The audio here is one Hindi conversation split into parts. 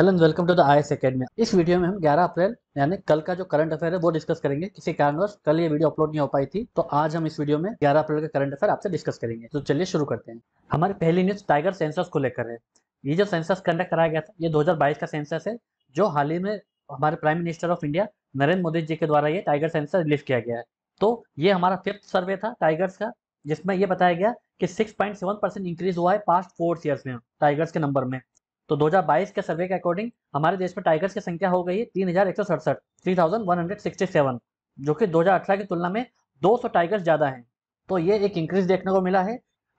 Hello and welcome to the I S academy इस वीडियो में हम 11 अप्रैल यानी कल का जो करंट अफेयर है वो डिस्कस करेंगे किसी कारणवश कल ये वीडियो अपलोड नहीं हो पाई थी तो आज हम इस वीडियो में 11 अप्रैल का करंट अफेयर आपसे डिस्कस करेंगे तो चलिए शुरू करते हैं हमारी पहली न्यूज टाइगर सेंसस को लेकर है ये जो सेंसस कंडक्ट कराया गया था ये दो का सेंसस है जो हाल ही में हमारे prime minister of India Narendra Modi ji के द्वारा ये टाइगर सेंसस रिलीज किया गया है तो ये हमारा फिफ्थ सर्वे था टाइगर्स का जिसमें ये बताया गया कि सिक्स परसेंट इंक्रीज हुआ है पास्ट फोर्थ ईयर्स में टाइगर्स के नंबर में तो 2022 के सर्वे के अकॉर्डिंग हमारे देश में टाइगर्स की संख्या हो गई है तीन हजार एक सौ सड़सठ three thousand one hundred sixty seven जो कि 2018 की तुलना में 200 टाइगर्स ज़्यादा हैं तो ये एक इंक्रीज देखने को मिला है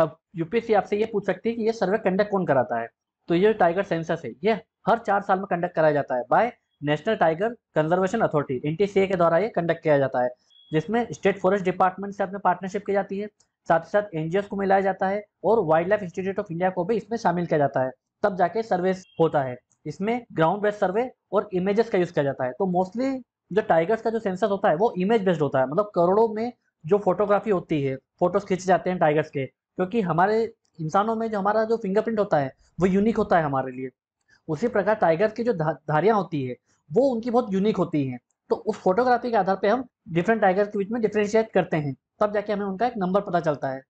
अब यूपीएससी आपसे ये पूछ सकती है कि ये सर्वे कंडक्ट कौन कराता है तो ये टाइगर सेंसस है ये हर चार साल में कंडक्ट कराया जाता है by National Tiger Conservation Authority एन के द्वारा ये कंडक्ट किया जाता है जिसमें स्टेट फॉरेस्ट डिपार्टमेंट से अपने पार्टनरशिप की जाती है साथ ही साथ एनजीओ को मिलाया जाता है और Wildlife Institute of India को भी इसमें शामिल किया जाता है तब जाके सर्वे होता है इसमें ग्राउंड बेस्ड सर्वे और इमेजेस का यूज किया जाता है तो मोस्टली जो टाइगर्स का जो सेंसस होता है वो इमेज बेस्ड होता है मतलब करोड़ों में जो फोटोग्राफी होती है फोटोज खींचे जाते हैं टाइगर्स के क्योंकि हमारे इंसानों में जो हमारा जो फिंगरप्रिंट होता है वो यूनिक होता है हमारे लिए उसी प्रकार टाइगर्स की जो धारियां होती है वो उनकी बहुत यूनिक होती है तो उस फोटोग्राफी के आधार पर हम डिफरेंट टाइगर्स के बीच में डिफ्रेंशिएट करते हैं तब जाके हमें उनका एक नंबर पता चलता है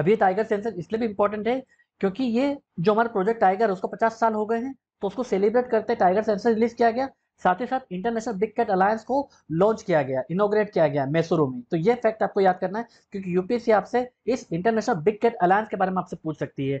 अभी टाइगर सेंसर इसलिए भी इंपॉर्टेंट है क्योंकि ये जो हमारा प्रोजेक्ट टाइगर है उसको पचास साल हो गए हैं तो उसको सेलिब्रेट करते टाइगर सेंसर रिलीज किया गया साथ ही साथ इंटरनेशनल बिग कैट अलायंस को लॉन्च किया गया इनोग्रेट किया गया मैसूरू में तो ये फैक्ट आपको याद करना है क्योंकि यूपीएससी आपसे इस इंटरनेशनल बिग कैट अलायंस के बारे में आपसे पूछ सकती है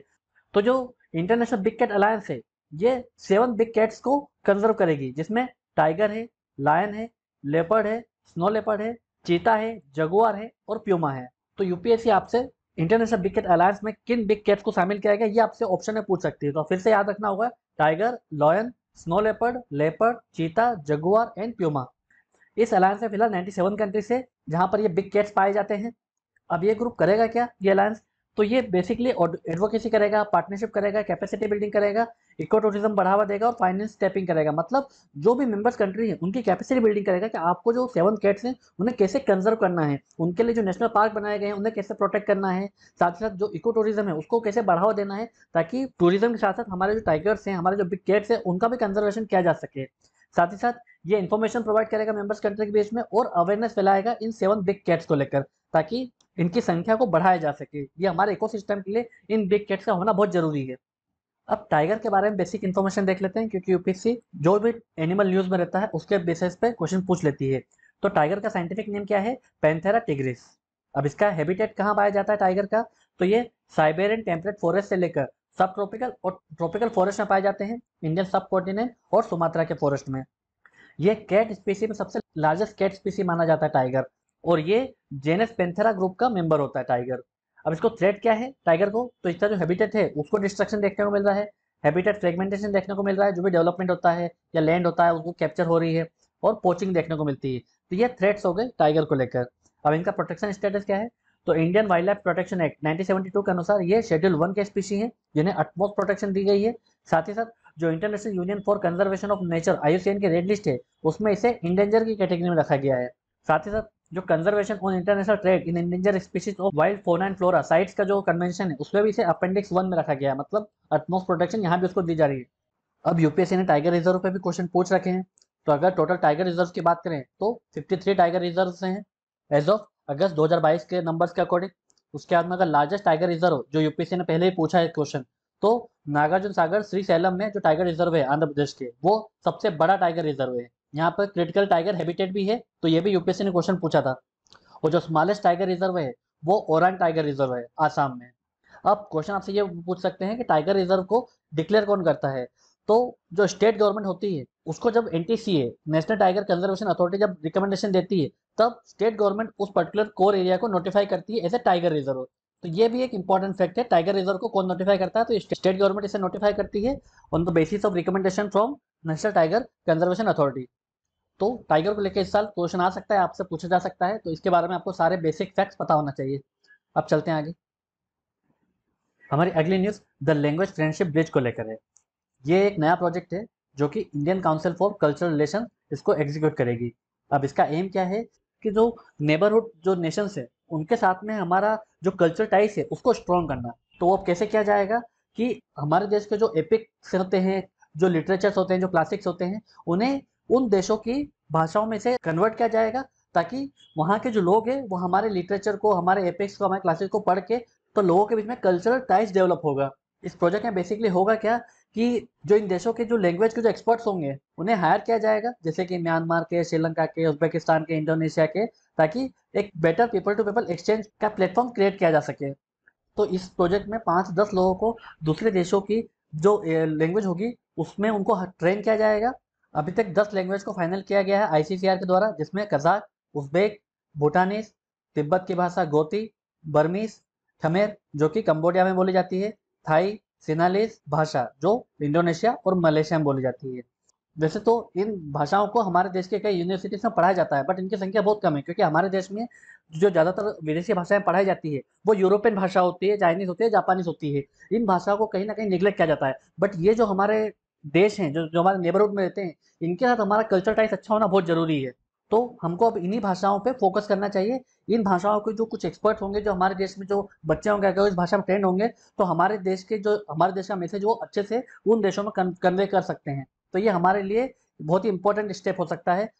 तो जो इंटरनेशनल बिग कैट अलायंस है ये सेवन बिग कैट्स को कंजर्व करेगी जिसमें टाइगर है लायन है लेपर्ड है स्नो लेपर्ड है चीता है जगुआर है और प्यूमा है तो यूपीएससी आपसे इंटरनेशनल बिग कैट अलायंस में किन बिग कैट्स को शामिल किया गया ये आपसे ऑप्शन में पूछ सकती है तो फिर से याद रखना होगा tiger lion snow leopard leopard cheetah jaguar and puma इस अलायंस में फिलहाल 97 कंट्रीज है जहां पर ये बिग कैट्स पाए जाते हैं अब ये ग्रुप करेगा क्या ये अलायंस तो ये बेसिकली एडवोकेसी करेगा पार्टनरशिप करेगा कैपेसिटी बिल्डिंग करेगा इको टूरिज्म बढ़ावा देगा और फाइनेंस टैपिंग करेगा मतलब जो भी मेंबर्स कंट्री है उनकी कैपेसिटी बिल्डिंग करेगा कि आपको जो सेवन कैट्स हैं उन्हें कैसे कंजर्व करना है उनके लिए जो नेशनल पार्क बनाए गए हैं उन्हें कैसे प्रोटेक्ट करना है साथ ही साथ जो इको टूरिज्म है उसको कैसे बढ़ावा देना है ताकि टूरिज्म के साथ साथ हमारे जो टाइगर्स हैं हमारे जो बिग कैट्स हैं उनका भी कंजर्वेशन किया जा सके साथ ही साथ ये इन्फॉर्मेशन प्रोवाइड करेगा मेंबर्स कंट्री के बीच में और अवेयरनेस फैलाएगा इन सेवन बिग कैट्स को लेकर ताकि इनकी संख्या को बढ़ाया जा सके ये हमारे इकोसिस्टम के लिए इन बिग कैट्स का होना बहुत जरूरी है अब टाइगर के बारे में बेसिक इन्फॉर्मेशन देख लेते हैं क्योंकि यूपीएससी जो भी एनिमल न्यूज में रहता है उसके बेसिस पे क्वेश्चन पूछ लेती है तो टाइगर का साइंटिफिक नेम क्या है पेंथेरा टिग्रिस अब इसका हैबिटेट कहाँ पाया जाता है टाइगर का तो ये साइबेरियन टेम्परेट फॉरेस्ट से लेकर सब ट्रॉपिकल और ट्रॉपिकल फॉरेस्ट में पाए जाते हैं इंडियन सब कॉन्टिनेंट और सुमात्रा के फॉरेस्ट में यह कैट स्पीसी में सबसे लार्जेस्ट कैट स्पीसी माना जाता है टाइगर और ये जेनस पेंथेरा ग्रुप का मेंबर होता है टाइगर अब इसको थ्रेट क्या है टाइगर को तो इसका जो हैबिटेट है उसको डिस्ट्रक्शन देखने को मिल रहा है हैबिटेट फ्रेगमेंटेशन देखने को मिल रहा है जो भी डेवलपमेंट होता है या लैंड होता है उसको कैप्चर हो रही है और पोचिंग देखने को मिलती है तो ये थ्रेट्स हो गए टाइगर को लेकर अब इनका प्रोटेक्शन स्टेटस क्या है तो Indian Wildlife Protection Act nineteen के अनुसार ये शेड्यूल वन के स्पीसी है जिन्हें अटमोस्ट प्रोटेक्शन दी गई है साथ ही साथ जो International Union for Conservation of Nature IUCN की रेड लिस्ट है उसमें इसे इंडेंजर की कैटेगरी में रखा गया है साथ ही साथ जो Convention on International Trade in Endangered Species of Wild Fauna and Flora CITES का जो कन्वेंशन है उसमें भी इसे अपेंडिक्स वन में रखा गया है मतलब अटमोस्ट प्रोटेक्शन यहाँ भी उसको दी जा रही है अब यूपीएससी ने टाइगर रिजर्व पे भी क्वेश्चन पूछ रखे हैं तो अगर टोटल टाइगर रिजर्व की बात करें तो फिफ्टी टाइगर रिजर्व हैं एज ऑफ अगस्त दो के नंबर के अकॉर्डिंग उसके बाद में अगर लार्जेस्ट टाइगर रिजर्व जो यूपीएससी ने पहले ही पूछा है क्वेश्चन तो नागार्जुन सागर श्री सैलम में जो टाइगर रिजर्व है आंध्र प्रदेश के वो सबसे बड़ा टाइगर रिजर्व है यहाँ पर क्रिटिकल टाइगर हैबिटेट भी है तो ये भी यूपीएससी ने क्वेश्चन पूछा था और जो स्मॉलेस्ट टाइगर रिजर्व है वो ओरान टाइगर रिजर्व है आसाम में अब क्वेश्चन आपसे ये पूछ सकते हैं कि टाइगर रिजर्व को डिक्लेयर कौन करता है तो जो स्टेट गवर्नमेंट होती है उसको जब एन नेशनल टाइगर कंजर्वेशन अथॉरिटी जब रिकमेंडेशन देती है तब स्टेट गवर्नमेंट उस पर्टिकुलर कोर एरिया को नोटिफाई करती है एज ए टाइगर रिजर्व तो ये भी एक इंपॉर्टेंट फैक्ट है टाइगर रिजर्व को कौन नोटिफाई करता है तो स्टेट गवर्नमेंट इसे नोटिफाई करती है on the basis of recommendation from National Tiger Conservation Authority तो टाइगर को लेकर इस साल क्वेश्चन आ सकता है आपसे पूछा जा सकता है तो इसके बारे में आपको सारे बेसिक फैक्ट्स पता होना चाहिए अब चलते हैं आगे हमारी अगली news the Language Friendship Bridge को लेकर है ये एक नया प्रोजेक्ट है जो कि Indian Council for Cultural Relation इसको एग्जीक्यूट करेगी अब इसका एम क्या है कि जो नेबरहुड जो नेशंस है उनके साथ में हमारा जो कल्चर टाइस है उसको स्ट्रॉन्ग करना तो अब कैसे किया जाएगा कि हमारे देश के जो एपिक्स होते हैं जो लिटरेचर्स होते हैं जो क्लासिक्स होते हैं उन्हें उन देशों की भाषाओं में से कन्वर्ट किया जाएगा ताकि वहाँ के जो लोग हैं वो हमारे लिटरेचर को हमारे एपेक्स को हमारे क्लासेस को पढ़ के तो लोगों के बीच में कल्चरल टाइज डेवलप होगा इस प्रोजेक्ट में बेसिकली होगा क्या कि जो इन देशों के जो लैंग्वेज के जो एक्सपर्ट्स होंगे उन्हें हायर किया जाएगा जैसे कि म्यांमार के श्रीलंका के उज्बेकिस्तान के इंडोनेशिया के ताकि एक better people to people exchange का प्लेटफॉर्म क्रिएट किया जा सके तो इस प्रोजेक्ट में पाँच दस लोगों को दूसरे देशों की जो लैंग्वेज होगी उसमें उनको ट्रेन किया जाएगा अभी तक दस लैंग्वेज को फाइनल किया गया है आईसीसीआर के द्वारा जिसमें कजाक उज्बेक भूटानीज तिब्बत की भाषा गोती बर्मीस खमेर जो कि कंबोडिया में बोली जाती है थाई सिनालीस भाषा जो इंडोनेशिया और मलेशिया में बोली जाती है वैसे तो इन भाषाओं को हमारे देश के कई यूनिवर्सिटीज में पढ़ाया जाता है बट इनकी संख्या बहुत कम है क्योंकि हमारे देश में जो ज़्यादातर विदेशी भाषाएं पढ़ाई जाती है वो यूरोपियन भाषा होती है चाइनीज होती है जापानीज होती है इन भाषाओं को कहीं ना कहीं निग्लेक्ट किया जाता है बट ये जो हमारे देश हैं जो जो हमारे नेबरहुड में रहते हैं इनके साथ हमारा कल्चर टाइप अच्छा होना बहुत ज़रूरी है तो हमको अब इन्हीं भाषाओं पे फोकस करना चाहिए इन भाषाओं के जो कुछ एक्सपर्ट होंगे जो हमारे देश में जो बच्चे होंगे अगर इस भाषा में ट्रेंड होंगे तो हमारे देश के जो हमारे देश का मैसेज वो अच्छे से उन देशों में कन्वे कर सकते हैं तो ये हमारे लिए बहुत ही इंपॉर्टेंट स्टेप हो सकता है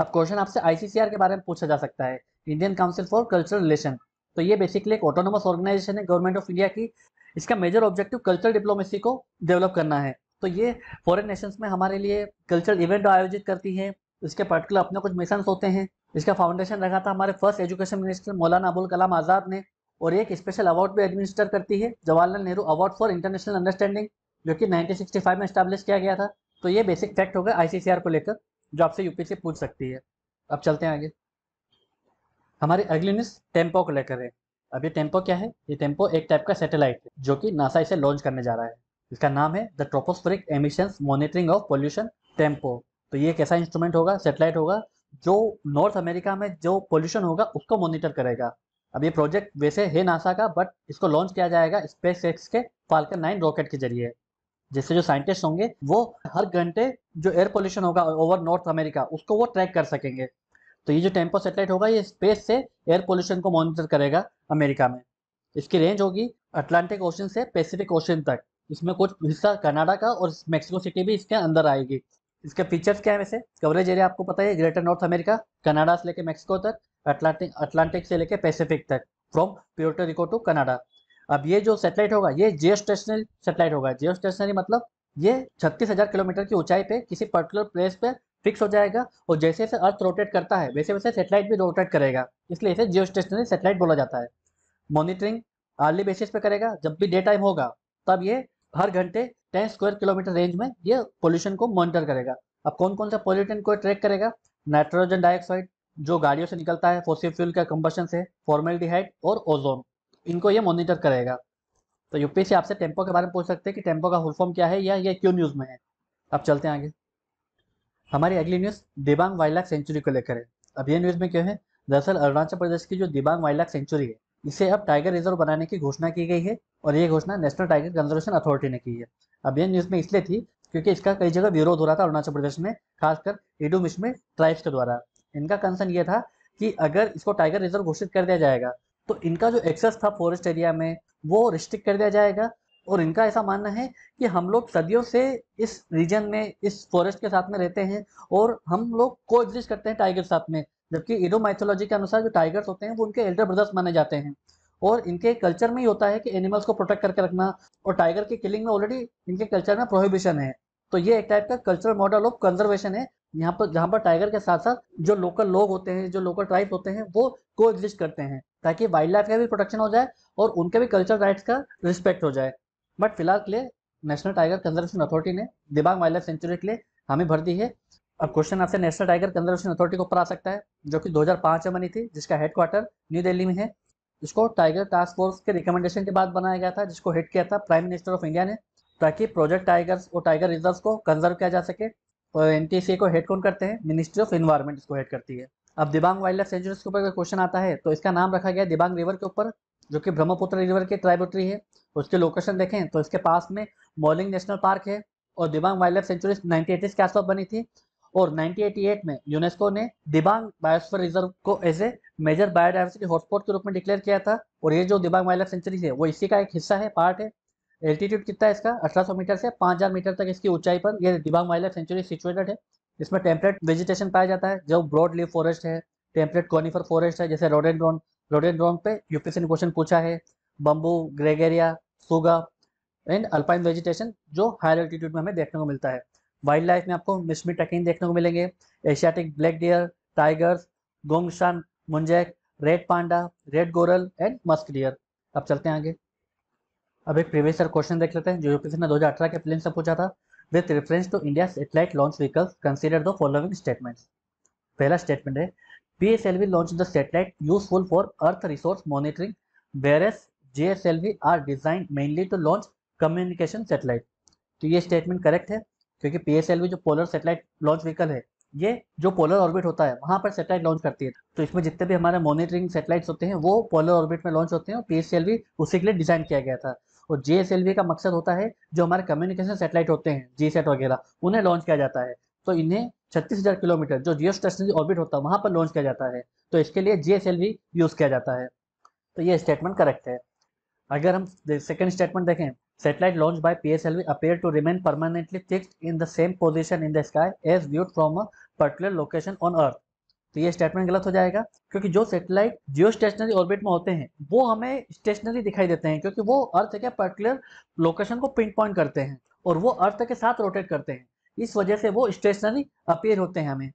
अब क्वेश्चन आपसे आईसीसीआर के बारे में पूछा जा सकता है Indian Council for Cultural Relation तो ये बेसिकली एक ऑटोनोमस ऑर्गेनाइजेशन है गवर्नमेंट ऑफ इंडिया की इसका मेजर ऑब्जेक्टिव कल्चर डिप्लोमेसी को डेवलप करना है तो ये फॉरेन नेशंस में हमारे लिए कल्चरल इवेंट आयोजित करती है इसके पर्टिकुलर अपने कुछ मिशन होते हैं इसका फाउंडेशन रखा था हमारे फर्स्ट एजुकेशन मिनिस्टर मौलाना अबुल कलाम आज़ाद ने और एक स्पेशल अवार्ड भी एडमिनिस्टर करती है Jawaharlal Nehru Award for International Understanding जो कि 1965 में स्टैब्लिश किया गया था तो ये बेसिक फैक्ट होगा आईसीसीआर को लेकर जो आपसे यूपीसी पूछ सकती है अब चलते हैं आगे हमारी अगली न्यूज टेम्पो को लेकर है अब ये टेम्पो क्या है ये टेम्पो एक टाइप का सेटेलाइट है जो कि नासा इसे लॉन्च करने जा रहा है इसका नाम है the Tropospheric Emissions Monitoring of Pollution TEMPO तो ये कैसा इंस्ट्रूमेंट होगा सेटेलाइट होगा जो नॉर्थ अमेरिका में जो पोल्यूशन होगा उसको मॉनिटर करेगा अब ये प्रोजेक्ट वैसे है नासा का बट इसको लॉन्च किया जाएगा स्पेस एक्स के फाल्कन नाइन रॉकेट के जरिए जिससे जो साइंटिस्ट होंगे वो हर घंटे जो एयर पोल्यूशन होगा ओवर नॉर्थ अमेरिका उसको वो ट्रैक कर सकेंगे तो ये जो टेम्पो सेटेलाइट होगा ये स्पेस से एयर पोल्यूशन को मॉनिटर करेगा अमेरिका में इसकी रेंज होगी अटलांटिक ओशन से पैसिफिक ओशन तक इसमें कुछ हिस्सा कनाडा का और मेक्सिको सिटी भी इसके अंदर आएगी इसके फीचर्स क्या है वैसे कवरेज एरिया आपको पता है ग्रेटर नॉर्थ अमेरिका कनाडा से लेके मैक्सिको तक अटलांटिक अटलांटिक से लेके पैसिफिक तक फ्रॉम रिको टू कनाडा अब ये जो सेटेलाइट होगा ये जियो स्टेशनरी सेटेलाइट होगा जियो स्टेशनरी मतलब ये छत्तीस हजार किलोमीटर की ऊंचाई पे किसी पर्टिकुलर प्लेस पे फिक्स हो जाएगा और जैसे जैसे अर्थ रोटेट करता है वैसे वैसे सेटेलाइट भी रोटेट करेगा इसलिए इसे जियो स्टेशनरी सेटेलाइट बोला जाता है मॉनिटरिंग आर्ली बेसिस पे करेगा जब भी डे टाइम होगा तब ये हर घंटे टेन स्क्वायर किलोमीटर रेंज में ये पोल्यूशन को मॉनिटर करेगा अब कौन कौन सा पोल्यूटेंट को ट्रैक करेगा नाइट्रोजन डाइऑक्साइड जो गाड़ियों से निकलता है फोसिल फ्यूल का कंबशन से फॉर्मेलिटीहाइड और ओजोन इनको ये मॉनिटर करेगा तो यूपीएससी आपसे टेम्पो के बारे में पूछ सकते हैं कि टेम्पो का फुल फॉर्म क्या है या ये क्यों न्यूज़ में है अब चलते हैं आगे हमारी अगली news Dibang Wildlife Sanctuary को लेकर है अब ये न्यूज़ में क्यों है दरअसल अरुणाचल प्रदेश की जो दिबांग वाइल्ड लाइफ सेंचुरी है इसे अब टाइगर रिजर्व बनाने की घोषणा की गई है और ये घोषणा नेशनल टाइगर कंजर्वेशन अथॉरिटी ने की है अब ये न्यूज़ में इसलिए थी क्योंकि इसका कई जगह विरोध हो रहा था अरुणाचल प्रदेश में खासकर इडू में ट्राइब्स के द्वारा इनका कंसर्न ये था कि अगर इसको टाइगर रिजर्व घोषित कर दिया जाएगा तो इनका जो एक्सेस था फॉरेस्ट एरिया में वो रिस्ट्रिक्ट कर दिया जाएगा और इनका ऐसा मानना है कि हम लोग सदियों से इस रीजन में इस फॉरेस्ट के साथ में रहते हैं और हम लोग को करते हैं टाइगर साथ में जबकि इडो माइथोलॉजी के अनुसार जो टाइगर्स होते हैं वो उनके एल्डर ब्रदर्स माने जाते हैं और इनके कल्चर में ही होता है कि एनिमल्स को प्रोटेक्ट करके रखना और टाइगर की किलिंग में ऑलरेडी इनके कल्चर में प्रोहिबिशन है तो ये एक टाइप का कल्चरल मॉडल ऑफ कंजर्वेशन है यहाँ पर जहाँ पर टाइगर के साथ साथ जो लोकल लोग होते हैं जो लोकल ट्राइब होते हैं वो को एग्जिस्ट करते हैं ताकि वाइल्ड लाइफ का भी प्रोटेक्शन हो जाए और उनके भी कल्चर राइट्स का रिस्पेक्ट हो जाए बट फिलहाल के लिए नेशनल टाइगर कंजर्वेशन अथॉरिटी ने दिबांग वाइल्ड लाइफ सेंचुरी के लिए हमें भर दी है अब क्वेश्चन आपसे नेशनल टाइगर कंजर्वेशन अथॉरिटी को ऊपर आ सकता है जो कि 2005 में बनी थी जिसका हेडक्वार्टर न्यू दिल्ली में है इसको टाइगर टास्क फोर्स के रिकमेंडेशन के बाद बनाया गया था जिसको हेड किया था प्राइम मिनिस्टर ऑफ इंडिया ने ताकि प्रोजेक्ट टाइगर्स और टाइगर रिजर्व को कंजर्व किया जा सके और एन को हेड कौन करते हैं मिनिस्ट्री ऑफ इन्वायरमेंट इसको हेड करती है अब दिबांग वाइल्ड लाइफ सेंचुरी के ऊपर क्वेश्चन आता है तो इसका नाम रखा गया दिबांग रिवर के ऊपर जो कि ब्रह्मपुत्र रिवर की ट्राइबोटरी है उसके लोकेशन देखें तो इसके पास में मॉलिंग नेशनल पार्क है और Dibang Wildlife Sanctuary ninety के आसपास बनी थी और 1988 में यूनेस्को ने दिबांग बायोस्फीयर रिजर्व को as a major biodiversity hotspot के रूप में डिक्लेयर किया था और ये जो दिबांग वाइल्ड लाइफ सेंचुरी है वो इसी का एक हिस्सा है पार्ट है एल्टीट्यूड कितना है इसका 1800 मीटर से 5000 मीटर तक इसकी ऊंचाई पर यह Dibang Wildlife Sanctuary situated है इसमें टेम्परेट वेजिटेशन पाया जाता है जो ब्रॉड लीव फॉरेस्ट है टेम्परेट कॉनिफर फॉरेस्ट है जैसे रोडेन रोडेन रोडेंड्रॉन पे यूपीसी ने क्वेश्चन पूछा है बम्बू ग्रेगेरिया सुगा एंड अल्पाइन वेजिटेशन जो हायर एल्टीट्यूड में हमें देखने को मिलता है वाइल्ड लाइफ में आपको मिसमी टकिन देखने को मिलेंगे Asiatic black deer tigers Gongshan muntjac red panda red goral and musk deer अब चलते हैं आगे अब एक प्रीवियस क्वेश्चन देख लेते हैं जो यूपीसी ने दो हजार अठारह के प्लेन से पूछा था with reference to India satellite launch vehicles consider the following statement पहला स्टेटमेंट है P S L V launch the satellite useful for earth resource monitoring whereas G S L V are designed mainly to launch communication satellite तो ये स्टेटमेंट करेक्ट है क्योंकि पीएसएलवी जो पोलर सेटेलाइट लॉन्च व्हीकल है ये जो पोलर ऑर्बिट होता है वहां पर सेटेलाइट लॉन्च करती है तो इसमें जितने भी हमारे मॉनिटरिंग सेटेलाइट्स होते हैं वो पोलर ऑर्बिट में लॉन्च होते हैं और पीएसएलवी उसी के लिए डिजाइन किया गया था और जे का मकसद होता है जो हमारे कम्युनिकेशन सेटेलाइट होते हैं जी सेट वगैरह उन्हें लॉन्च किया जाता है तो इन्हें छत्तीस हजार किलोमीटर जो जियो स्टेशनरी ऑर्बिट होता है वहां पर लॉन्च किया जाता है तो इसके लिए जी यूज किया जाता है तो ये स्टेटमेंट करेक्ट है अगर हम सेकेंड स्टेटमेंट देखें Satellite launched by PSLV appear to remain permanently fixed in the same position in the sky as viewed from a particular location on Earth. तो ये स्टेटमेंट गलत हो जाएगा क्योंकि जो सेटेलाइट जियो स्टेशनरी ऑर्बिट में होते हैं वो हमें स्टेशनरी दिखाई देते हैं क्योंकि वो अर्थ के पर्टिकुलर लोकेशन को पिन पॉइंट करते हैं और वो अर्थ के साथ रोटेट करते हैं इस वजह से वो स्टेशनरी अपेयर होते हैं हमें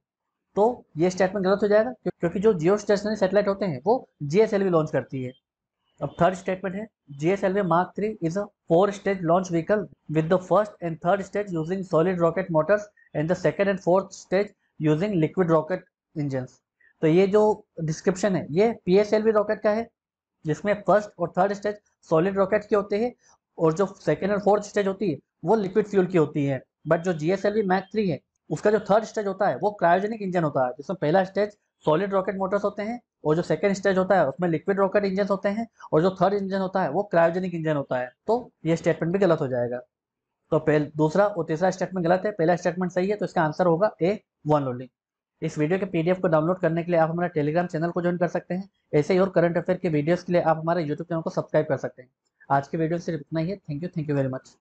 तो ये स्टेटमेंट गलत हो जाएगा क्योंकि जो जियो स्टेशनरी सेटेलाइट होते हैं वो जी लॉन्च करती है अब थर्ड स्टेटमेंट है GSLV Mark three is a four stage launch vehicle with the first and third stage using solid rocket motors and the second and fourth stage using liquid rocket engine तो ये जो डिस्क्रिप्शन है ये P S L V rocket का है जिसमें फर्स्ट और थर्ड स्टेज सॉलिड रॉकेट की होते हैं और जो सेकेंड एंड फोर्थ स्टेज होती है वो लिक्विड फ्यूल की होती है बट जो जीएसएलवी मैक थ्री है उसका जो थर्ड स्टेज होता है वो क्रायोजेनिक इंजन होता है जिसमें पहला स्टेज सॉलिड रॉकेट मोटर्स होते हैं और जो सेकंड स्टेज होता है उसमें लिक्विड रॉकेट इंजन होते हैं और जो थर्ड इंजन होता है वो क्रायोजेनिक इंजन होता है तो ये स्टेटमेंट भी गलत हो जाएगा तो पहले दूसरा और तीसरा स्टेटमेंट गलत है पहला स्टेटमेंट सही है तो इसका आंसर होगा ए वन ओनली इस वीडियो के पीडीएफ को डाउनलोड करने के लिए आप हमारा टेलीग्राम चैनल को ज्वाइन कर सकते हैं ऐसे ही और करंट अफेयर के वीडियोस के लिए आप हमारे यूट्यूब चैनल को सब्सक्राइब कर सकते हैं आज के वीडियो सिर्फ इतना ही है thank you thank you very much